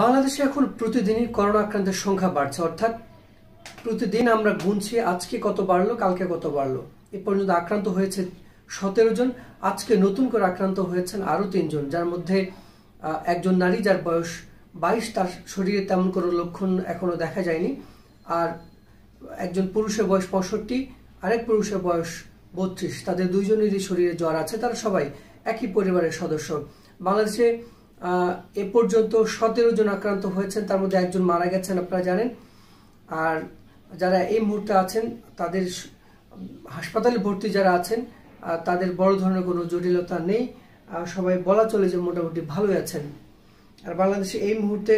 বাংলাদেশে এখন প্রতিদিনই করোনা আক্রান্তের সংখ্যা বাড়ছে অর্থাৎ প্রতিদিন আমরা গুনছি আজকে কত বাড়লো কালকে কত বাড়লো এ পর্যন্ত আক্রান্ত হয়েছে সতেরো জন আজকে নতুন করে আক্রান্ত হয়েছেন আরও তিনজন যার মধ্যে একজন নারী যার বয়স বাইশ তার শরীরে তেমন কোনো লক্ষণ এখনও দেখা যায়নি আর একজন পুরুষের বয়স পঁয়ষট্টি আরেক পুরুষের বয়স বত্রিশ তাদের দুইজনেরই শরীরে জ্বর আছে তারা সবাই একই পরিবারের সদস্য বাংলাদেশে এ পর্যন্ত সতেরো জন আক্রান্ত হয়েছেন তার মধ্যে একজন মারা গেছেন আপনারা জানেন আর যারা এই মুহূর্তে আছেন তাদের হাসপাতালে ভর্তি যারা আছেন তাদের বড় ধরনের কোনো জটিলতা নেই সবাই বলা চলে যে মোটামুটি ভালোই আছেন আর বাংলাদেশে এই মুহূর্তে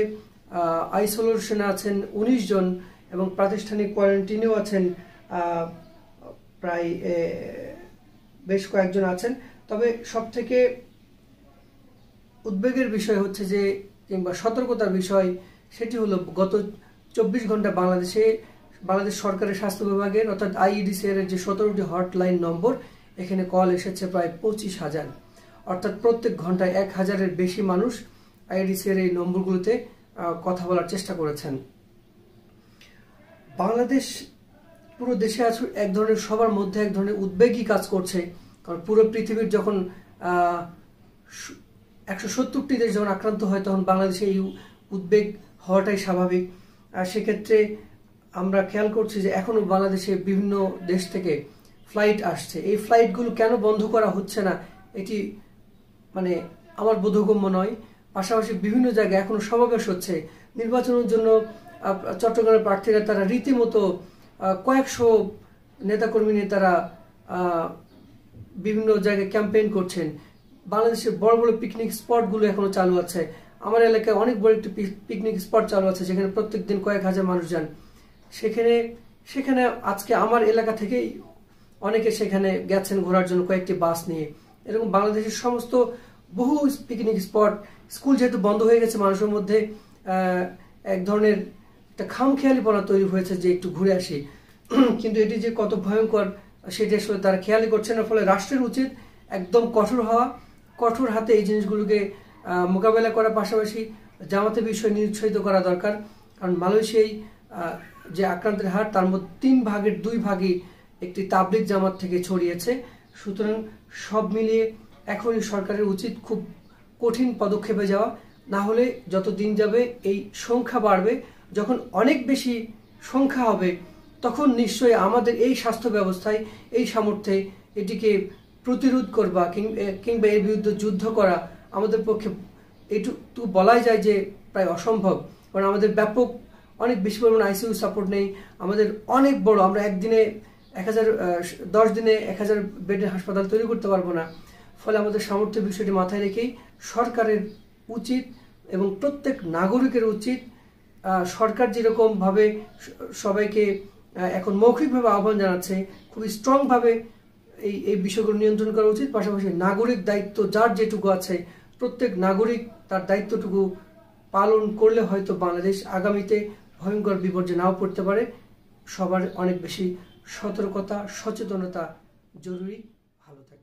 আইসোলেশনে আছেন ১৯ জন এবং প্রাতিষ্ঠানিক কোয়ারেন্টিনেও আছেন প্রায় বেশ কয়েকজন আছেন তবে সব থেকে উদ্বেগের বিষয় হচ্ছে যে কিংবা সতর্কতার বিষয় সেটি হলো গত চব্বিশ ঘন্টা বাংলাদেশে বাংলাদেশ সরকারের স্বাস্থ্য বিভাগের অর্থাৎ আইইডিসিআর এর যে সতেরোটি হটলাইন নম্বর এখানে কল এসেছে প্রায় পঁচিশ হাজার অর্থাৎ প্রত্যেক ঘন্টায় এক হাজারের বেশি মানুষ আইডিসিআর এই নম্বরগুলোতে কথা বলার চেষ্টা করেছেন বাংলাদেশ পুরো দেশে আছে এক ধরনের সবার মধ্যে এক ধরনের উদ্বেগই কাজ করছে কারণ পুরো পৃথিবীর যখন একশো সত্তরটি দেশ যখন আক্রান্ত হয় তখন বাংলাদেশে এই উদ্বেগ হওয়াটাই স্বাভাবিক আর সেক্ষেত্রে আমরা খেয়াল করছি যে এখনও বাংলাদেশে বিভিন্ন দেশ থেকে ফ্লাইট আসছে এই ফ্লাইটগুলো কেন বন্ধ করা হচ্ছে না এটি মানে আমার বোধগম্য নয় পাশাপাশি বিভিন্ন জায়গায় এখনও সমাবেশ হচ্ছে নির্বাচনের জন্য চট্টগ্রামের প্রার্থীরা তারা রীতিমতো কয়েকশো নেতাকর্মী নিয়ে তারা বিভিন্ন জায়গায় ক্যাম্পেইন করছেন বাংলাদেশের বড় বড় পিকনিক স্পটগুলো এখনো চালু আছে আমার এলাকায় অনেক বড় একটি পিকনিক স্পট চালু আছে যেখানে প্রত্যেক দিন কয়েক হাজার মানুষ যান সেখানে সেখানে আজকে আমার এলাকা থেকেই অনেকে সেখানে গেছেন ঘোরার জন্য কয়েকটি বাস নিয়ে এরকম বাংলাদেশের সমস্ত বহু পিকনিক স্পট স্কুল যেহেতু বন্ধ হয়ে গেছে মানুষের মধ্যে এক ধরনের একটা খামখেয়ালিপনা তৈরি হয়েছে যে একটু ঘুরে আসি কিন্তু এটি যে কত ভয়ঙ্কর সেটি আসলে তারা খেয়ালি করছে না ফলে রাষ্ট্রের উচিত একদম কঠোর হওয়া কঠোর হাতে এই জিনিসগুলোকে মোকাবেলা করার পাশাপাশি জামাতে বিষয় নিরুৎসাহিত করা দরকার কারণ মালয়েশিয়ায় যে আক্রান্তের হার তার মধ্যে তিন ভাগের দুই ভাগই একটি তাবলিক জামাত থেকে ছড়িয়েছে সুতরাং সব মিলিয়ে এখনই সরকারের উচিত খুব কঠিন পদক্ষেপে যাওয়া না হলে যত দিন যাবে এই সংখ্যা বাড়বে যখন অনেক বেশি সংখ্যা হবে তখন নিশ্চয়ই আমাদের এই স্বাস্থ্য ব্যবস্থায় এই সামর্থ্যে এটিকে প্রতিরোধ করবা কিংবা এর বিরুদ্ধে যুদ্ধ করা আমাদের পক্ষে এটুকু বলাই যায় যে প্রায় অসম্ভব কারণ আমাদের ব্যাপক অনেক বেশি পরিমাণ আইসিউ সাপোর্ট নেই আমাদের অনেক বড় আমরা একদিনে এক হাজার দশ দিনে এক হাজার বেডের হাসপাতাল তৈরি করতে পারবো না ফলে আমাদের সামর্থ্য বিষয়টি মাথায় রেখেই সরকারের উচিত এবং প্রত্যেক নাগরিকের উচিত সরকার যেরকমভাবে সবাইকে এখন মৌখিকভাবে আহ্বান জানাচ্ছে খুবই স্ট্রংভাবে এই এই বিষয়গুলো নিয়ন্ত্রণ করা উচিত পাশাপাশি নাগরিক দায়িত্ব যার যেটুকু আছে প্রত্যেক নাগরিক তার দায়িত্বটুকু পালন করলে হয়তো বাংলাদেশ আগামীতে ভয়ঙ্কর বিপর্যয় নাও পড়তে পারে সবার অনেক বেশি সতর্কতা সচেতনতা জরুরি ভালো থাকে